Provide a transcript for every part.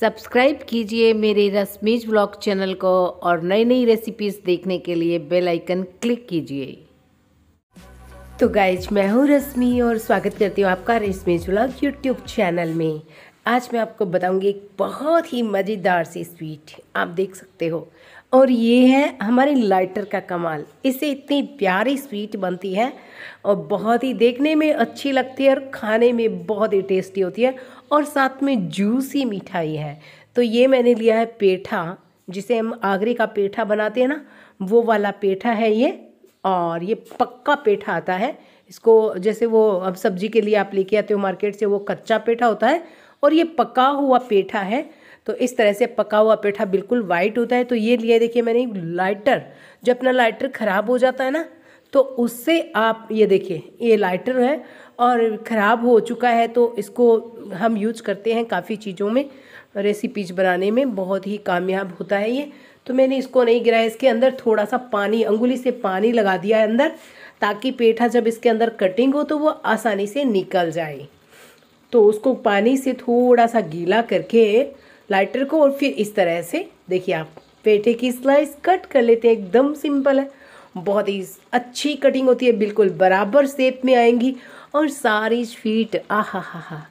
subscribe कीजिए मेरे रसमीज blog channel को और नई नई रेसिपीज़ देखने के लिए बेल आइकन क्लिक कीजिए तो गाइज मैं हूँ रश्मि और स्वागत करती हूँ आपका रश्मीज ब्लॉग यूट्यूब चैनल में आज मैं आपको बताऊँगी एक बहुत ही मज़ेदार सी स्वीट आप देख सकते हो और ये है हमारे लाइटर का कमाल इससे इतनी प्यारी स्वीट बनती है और बहुत ही देखने में अच्छी लगती है और खाने में बहुत ही टेस्टी होती है और साथ में जूसी मिठाई है तो ये मैंने लिया है पेठा जिसे हम आगरे का पेठा बनाते हैं ना वो वाला पेठा है ये और ये पक्का पेठा आता है इसको जैसे वो अब सब्जी के लिए आप लेके आते हो मार्केट से वो कच्चा पेठा होता है और ये पका हुआ पेठा है तो इस तरह से पका हुआ पेठा बिल्कुल वाइट होता है तो ये लिया देखिए मैंने लाइटर जो अपना लाइटर ख़राब हो जाता है ना तो उससे आप ये देखिए ये लाइटर है और ख़राब हो चुका है तो इसको हम यूज करते हैं काफ़ी चीज़ों में रेसिपीज बनाने में बहुत ही कामयाब होता है ये तो मैंने इसको नहीं गिराया इसके अंदर थोड़ा सा पानी अंगुली से पानी लगा दिया है अंदर ताकि पेठा जब इसके अंदर कटिंग हो तो वो आसानी से निकल जाए तो उसको पानी से थोड़ा सा गीला करके लाइटर को और फिर इस तरह से देखिए आप पेठे की स्लाइस कट कर लेते हैं एकदम सिंपल है बहुत ही अच्छी कटिंग होती है बिल्कुल बराबर सेप में आएंगी और सारी फीट आह हा हा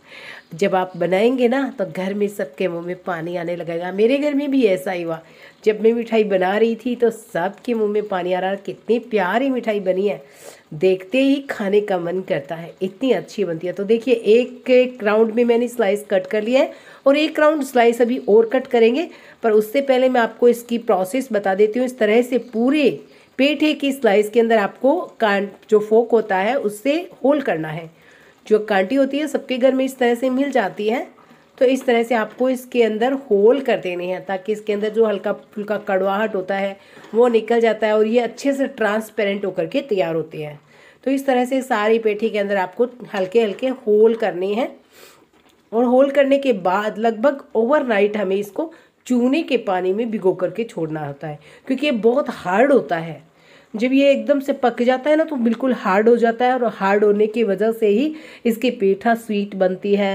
जब आप बनाएंगे ना तो घर में सबके मुंह में पानी आने लगेगा मेरे घर में भी ऐसा ही हुआ जब मैं मिठाई बना रही थी तो सबके मुंह में पानी आ रहा कितनी प्यारी मिठाई बनी है देखते ही खाने का मन करता है इतनी अच्छी बनती है तो देखिए एक एक राउंड में मैंने स्लाइस कट कर लिया है और एक राउंड स्लाइस अभी और कट करेंगे पर उससे पहले मैं आपको इसकी प्रोसेस बता देती हूँ इस तरह से पूरे पेठे की स्लाइस के अंदर आपको कांट जो फोक होता है उससे होल करना है जो कांटी होती है सबके घर में इस तरह से मिल जाती है तो इस तरह से आपको इसके अंदर होल कर देने हैं ताकि इसके अंदर जो हल्का फुल्का कड़वाहट होता है वो निकल जाता है और ये अच्छे से ट्रांसपेरेंट होकर के तैयार होते हैं तो इस तरह से सारी पेठी के अंदर आपको हल्के हल्के होल करने हैं और होल करने के बाद लगभग ओवरनाइट हमें इसको चूने के पानी में भिगो करके छोड़ना होता है क्योंकि ये बहुत हार्ड होता है जब ये एकदम से पक जाता है ना तो बिल्कुल हार्ड हो जाता है और हार्ड होने की वजह से ही इसकी पेठा स्वीट बनती है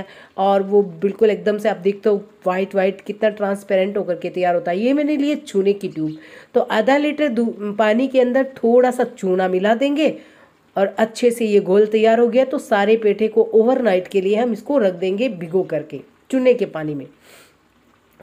और वो बिल्कुल एकदम से आप देखते हो वाइट वाइट कितना ट्रांसपेरेंट होकर के तैयार होता है ये मैंने लिए चूने की ट्यूब तो आधा लीटर पानी के अंदर थोड़ा सा चूना मिला देंगे और अच्छे से ये घोल तैयार हो गया तो सारे पेठे को ओवरनाइट के लिए हम इसको रख देंगे भिगो करके चूने के पानी में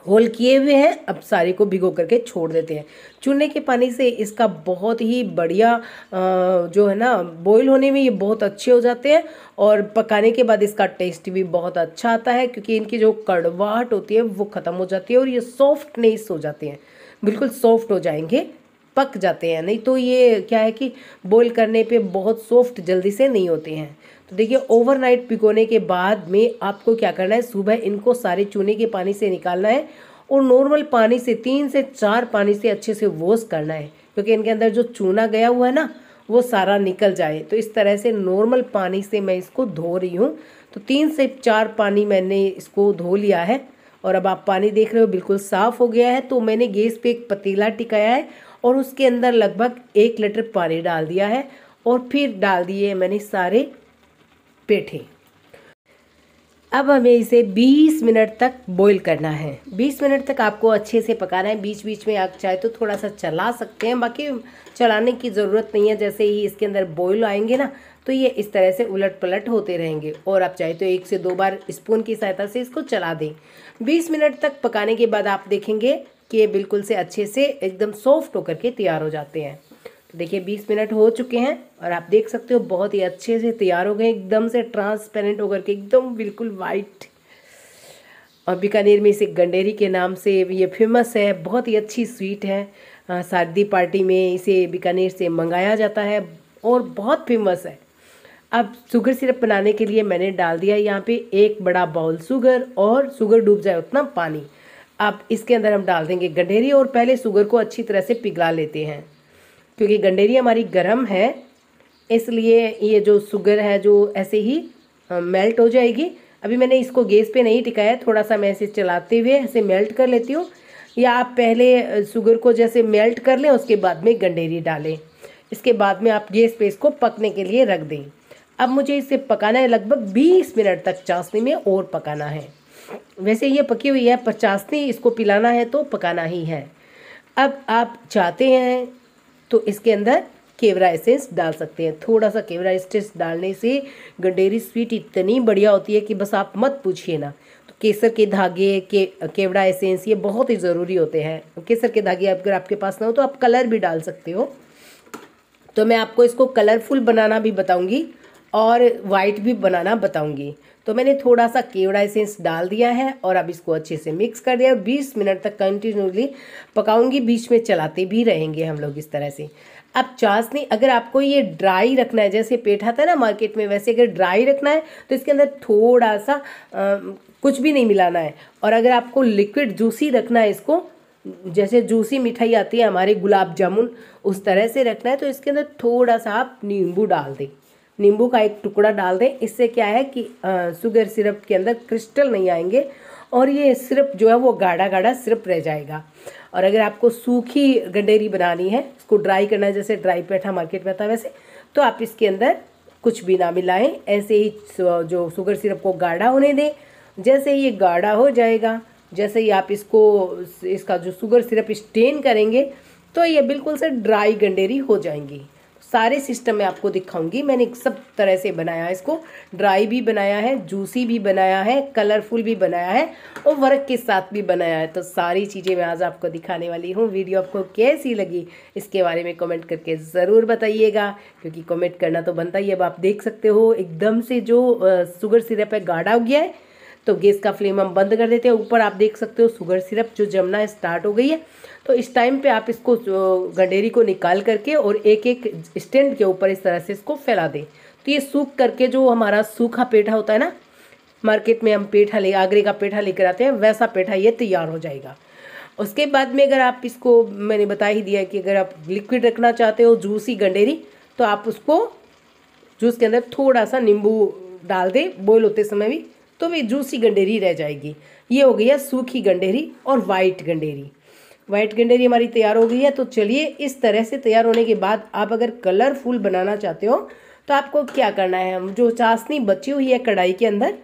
होल किए हुए हैं अब सारे को भिगो करके छोड़ देते हैं चूने के पानी से इसका बहुत ही बढ़िया जो है ना बॉईल होने में ये बहुत अच्छे हो जाते हैं और पकाने के बाद इसका टेस्ट भी बहुत अच्छा आता है क्योंकि इनकी जो कड़वाहट होती है वो ख़त्म हो जाती है और ये सॉफ्टनेस हो जाते हैं बिल्कुल सॉफ्ट हो जाएंगे पक जाते हैं नहीं तो ये क्या है कि बॉईल करने पे बहुत सॉफ्ट जल्दी से नहीं होते हैं तो देखिए ओवरनाइट पिकोने के बाद में आपको क्या करना है सुबह इनको सारे चूने के पानी से निकालना है और नॉर्मल पानी से तीन से चार पानी से अच्छे से वॉश करना है क्योंकि इनके अंदर जो चूना गया हुआ है ना वो सारा निकल जाए तो इस तरह से नॉर्मल पानी से मैं इसको धो रही हूँ तो तीन से चार पानी मैंने इसको धो लिया है और अब आप पानी देख रहे हो बिल्कुल साफ़ हो गया है तो मैंने गैस पे एक पतीला टिकाया है और उसके अंदर लगभग एक लीटर पानी डाल दिया है और फिर डाल दिए मैंने सारे पेठे अब हमें इसे 20 मिनट तक बॉईल करना है 20 मिनट तक आपको अच्छे से पकाना है बीच बीच में आप चाहे तो थोड़ा सा चला सकते हैं बाकी चलाने की ज़रूरत नहीं है जैसे ही इसके अंदर बॉईल आएंगे ना तो ये इस तरह से उलट पलट होते रहेंगे और आप चाहे तो एक से दो बार स्पून की सहायता से इसको चला दें 20 मिनट तक पकाने के बाद आप देखेंगे कि ये बिल्कुल से अच्छे से एकदम सॉफ्ट होकर के तैयार हो जाते हैं तो देखिए बीस मिनट हो चुके हैं और आप देख सकते हो बहुत ही अच्छे से तैयार हो गए एकदम से ट्रांसपेरेंट होकर के एकदम बिल्कुल वाइट और बीकानेर में इसे गंडेरी के नाम से ये फेमस है बहुत ही अच्छी स्वीट है शादी पार्टी में इसे बीकानेर से मंगाया जाता है और बहुत फेमस है अब शुगर सिरप बनाने के लिए मैंने डाल दिया यहाँ पे एक बड़ा बाउल शुगर और शुगर डूब जाए उतना पानी अब इसके अंदर हम डाल देंगे गंडेरी और पहले शुगर को अच्छी तरह से पिघला लेते हैं क्योंकि गंडेरी हमारी गर्म है इसलिए ये जो शुगर है जो ऐसे ही मेल्ट हो जाएगी अभी मैंने इसको गैस पे नहीं टिकाया थोड़ा सा मैं इसे चलाते हुए ऐसे मेल्ट कर लेती हूँ या आप पहले शुगर को जैसे मेल्ट कर लें उसके बाद में गंडेरी डालें इसके बाद में आप गैस पे इसको पकने के लिए रख दें अब मुझे इसे पकाना है लगभग 20 मिनट तक चाशनी में और पकाना है वैसे ये पकी हुई है पचासनी इसको पिलाना है तो पकाना ही है अब आप चाहते हैं तो इसके अंदर केवरा एसेंस डाल सकते हैं थोड़ा सा केवरा एसेंस डालने से गंडेरी स्वीट इतनी बढ़िया होती है कि बस आप मत पूछिए ना तो केसर के धागे के केवड़ा एसेंस ये बहुत ही ज़रूरी होते हैं केसर के धागे अगर आपके पास ना हो तो आप कलर भी डाल सकते हो तो मैं आपको इसको कलरफुल बनाना भी बताऊंगी और वाइट भी बनाना बताऊंगी तो मैंने थोड़ा सा केवड़ा एसेंस डाल दिया है और अब इसको अच्छे से मिक्स कर दिया और बीस मिनट तक कंटिन्यूली पकाऊंगी बीच में चलाते भी रहेंगे हम लोग इस तरह से अब नहीं अगर आपको ये ड्राई रखना है जैसे पेट आता है ना मार्केट में वैसे अगर ड्राई रखना है तो इसके अंदर थोड़ा सा आ, कुछ भी नहीं मिलाना है और अगर आपको लिक्विड जूसी रखना है इसको जैसे जूसी मिठाई आती है हमारे गुलाब जामुन उस तरह से रखना है तो इसके अंदर थोड़ा सा आप नींबू डाल दें नींबू का एक टुकड़ा डाल दें इससे क्या है कि शुगर सिरप के अंदर क्रिस्टल नहीं आएंगे और ये सिरप जो है वो गाढ़ा गाढ़ा सिरप रह जाएगा और अगर आपको सूखी गंडेरी बनानी है इसको ड्राई करना जैसे ड्राई पेठा मार्केट में आता वैसे तो आप इसके अंदर कुछ भी ना मिलाएं ऐसे ही जो शुगर सिरप को गाढ़ा होने दें जैसे ही ये गाढ़ा हो जाएगा जैसे ही आप इसको इसका जो शुगर सिरप स्टेन करेंगे तो ये बिल्कुल से ड्राई गंडेरी हो जाएंगी सारे सिस्टम मैं आपको दिखाऊंगी मैंने सब तरह से बनाया है इसको ड्राई भी बनाया है जूसी भी बनाया है कलरफुल भी बनाया है और वर्क के साथ भी बनाया है तो सारी चीज़ें मैं आज आपको दिखाने वाली हूँ वीडियो आपको कैसी लगी इसके बारे में कमेंट करके ज़रूर बताइएगा क्योंकि कमेंट करना तो बनता ही अब आप देख सकते हो एकदम से जो शुगर सिरप है गाढ़ा हो गया है तो गैस का फ्लेम हम बंद कर देते हैं ऊपर आप देख सकते हो शुगर सिरप जो जमना स्टार्ट हो गई है तो इस टाइम पे आप इसको गंडेरी को निकाल करके और एक एक स्टैंड के ऊपर इस तरह से इसको फैला दें तो ये सूख करके जो हमारा सूखा पेठा होता है ना मार्केट में हम पेठा ले आगरे का पेठा लेकर आते हैं वैसा पेठा ये तैयार हो जाएगा उसके बाद में अगर आप इसको मैंने बता ही दिया कि अगर आप लिक्विड रखना चाहते हो जूसी गंडेरी तो आप उसको जूस के अंदर थोड़ा सा नींबू डाल दें बॉयल होते समय भी तो वे जूसी गंडेरी रह जाएगी ये हो गया सूखी गंडेरी और वाइट गंडेरी वाइट गंडेरी हमारी तैयार हो गई है तो चलिए इस तरह से तैयार होने के बाद आप अगर कलरफुल बनाना चाहते हो तो आपको क्या करना है जो चाशनी बची हुई है कढ़ाई के अंदर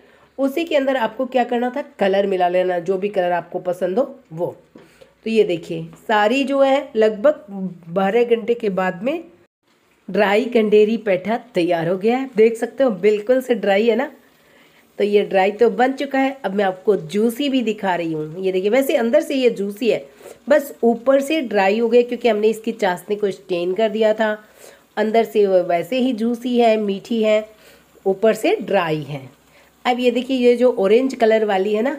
उसी के अंदर आपको क्या करना था कलर मिला लेना जो भी कलर आपको पसंद हो वो तो ये देखिए सारी जो है लगभग बारह घंटे के बाद में ड्राई गंडेरी पैठा तैयार हो गया है देख सकते हो बिल्कुल से ड्राई है ना तो ये ड्राई तो बन चुका है अब मैं आपको जूसी भी दिखा रही हूँ ये देखिए वैसे अंदर से ये जूसी है बस ऊपर से ड्राई हो गया क्योंकि हमने इसकी चाशनी को स्टेन कर दिया था अंदर से वैसे ही जूसी है मीठी है ऊपर से ड्राई है अब ये देखिए ये जो ऑरेंज कलर वाली है ना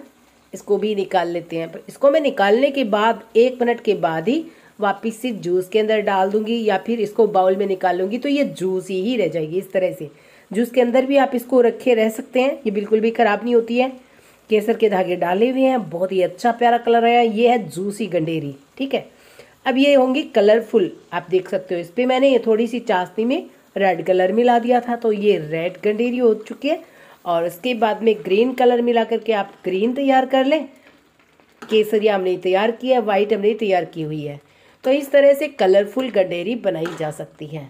इसको भी निकाल लेते हैं इसको मैं निकालने के बाद एक मिनट के बाद ही वापस से जूस के अंदर डाल दूंगी या फिर इसको बाउल में निकालूंगी तो ये जूसी ही रह जाएगी इस तरह से जूस के अंदर भी आप इसको रखे रह सकते हैं ये बिल्कुल भी ख़राब नहीं होती है केसर के धागे डाले हुए हैं बहुत ही अच्छा प्यारा कलर आया ये है जूसी गंडेरी ठीक है अब ये होंगी कलरफुल आप देख सकते हो इस पर मैंने ये थोड़ी सी चाशनी में रेड कलर मिला दिया था तो ये रेड गंडेरी हो चुकी है और उसके बाद में ग्रीन कलर मिला करके आप ग्रीन तैयार कर लें केसरिया हमने तैयार की है वाइट हमने तैयार की हुई है तो इस तरह से कलरफुल गंडेरी बनाई जा सकती है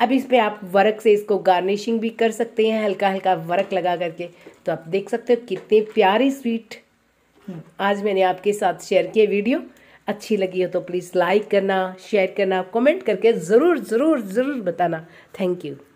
अब इस पर आप वर्क से इसको गार्निशिंग भी कर सकते हैं हल्का हल्का वर्क लगा करके तो आप देख सकते हो कितनी प्यारी स्वीट आज मैंने आपके साथ शेयर किए वीडियो अच्छी लगी हो तो प्लीज़ लाइक करना शेयर करना कमेंट करके ज़रूर ज़रूर ज़रूर बताना थैंक यू